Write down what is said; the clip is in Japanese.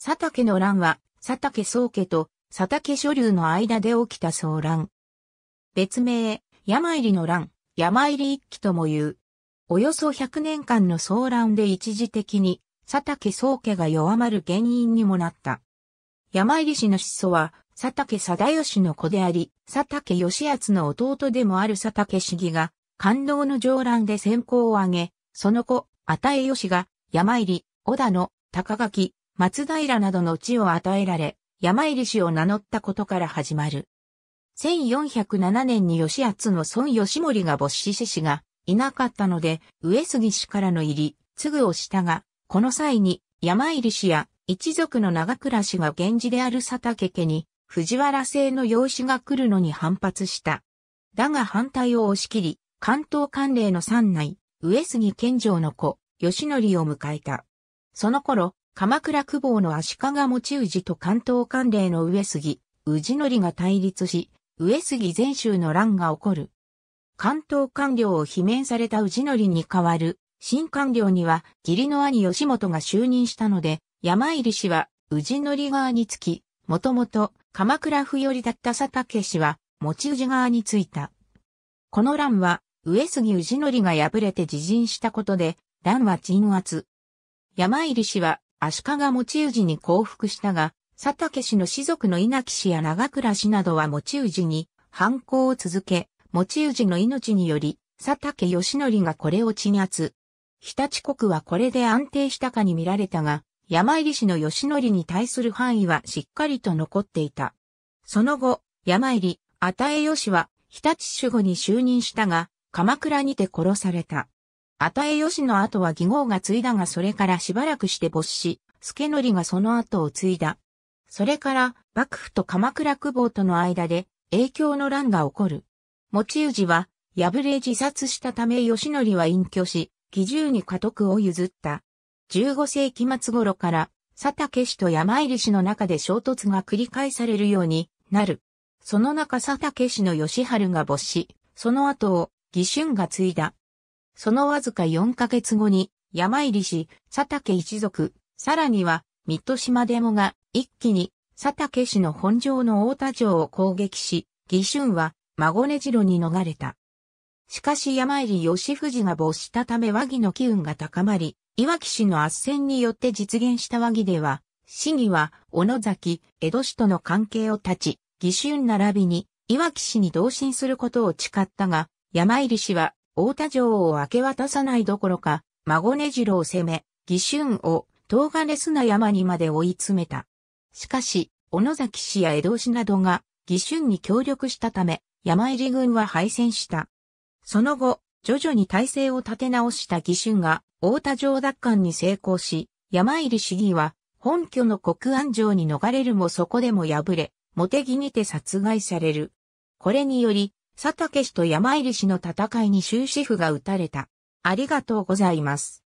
佐竹の乱は、佐竹宗家と佐竹諸流の間で起きた騒乱。別名、山入りの乱、山入り一揆とも言う。およそ100年間の騒乱で一時的に、佐竹宗家が弱まる原因にもなった。山入り氏の始祖は、佐竹貞義の子であり、佐竹義厚の弟でもある佐竹市議が、官能の上乱で先行を挙げ、その子、与え義が、山入り、織田の、高垣、松平などの地を与えられ、山入氏を名乗ったことから始まる。1407年に吉厚の孫吉森が没死氏がいなかったので、上杉氏からの入り、継ぐをしたが、この際に山入氏や一族の長倉氏が源氏である佐竹家に藤原姓の養子が来るのに反発した。だが反対を押し切り、関東官令の三内、上杉健城の子、吉則を迎えた。その頃、鎌倉久保の足利持氏と関東関連の上杉、氏則が対立し、上杉全州の乱が起こる。関東官僚を罷免された氏則に代わる、新官僚には義理の兄吉本が就任したので、山入氏は氏則側につき、もともと鎌倉府よりだった佐竹氏は、持氏側についた。この乱は、上杉氏則が敗れて自陣したことで、乱は鎮圧。山入氏は足利持氏に降伏したが、佐竹氏の士族の稲木氏や長倉氏などは持氏に反抗を続け、持氏の命により、佐竹義則がこれを鎮圧。日立国はこれで安定したかに見られたが、山入氏の義則に対する範囲はしっかりと残っていた。その後、山入、与え義は日立守護に就任したが、鎌倉にて殺された。与えしの後は義号が継いだがそれからしばらくして没し、助則がその後を継いだ。それから、幕府と鎌倉久保との間で、影響の乱が起こる。持ち氏は、破れ自殺したため義則は隠居し、義重に家督を譲った。15世紀末頃から、佐竹氏と山入氏の中で衝突が繰り返されるようになる。その中佐竹氏の義春が没し、その後を義春が継いだ。そのわずか4ヶ月後に、山入りし、佐竹一族、さらには、三戸島デモが、一気に、佐竹氏の本城の大田城を攻撃し、義春は、孫根城に逃れた。しかし山入義藤が没したため和議の機運が高まり、岩木氏の圧戦によって実現した和議では、市議は、小野崎、江戸市との関係を断ち、義春並びに、岩木氏に同心することを誓ったが、山入氏は大田城を明け渡さないどころか、孫根城を攻め、義春を、東金砂山にまで追い詰めた。しかし、小野崎氏や江戸氏などが、義春に協力したため、山入り軍は敗戦した。その後、徐々に体制を立て直した義春が、大田城奪還に成功し、山入市議は、本拠の国安城に逃れるもそこでも敗れ、茂木にて殺害される。これにより、佐竹氏と山入氏の戦いに終止符が打たれた。ありがとうございます。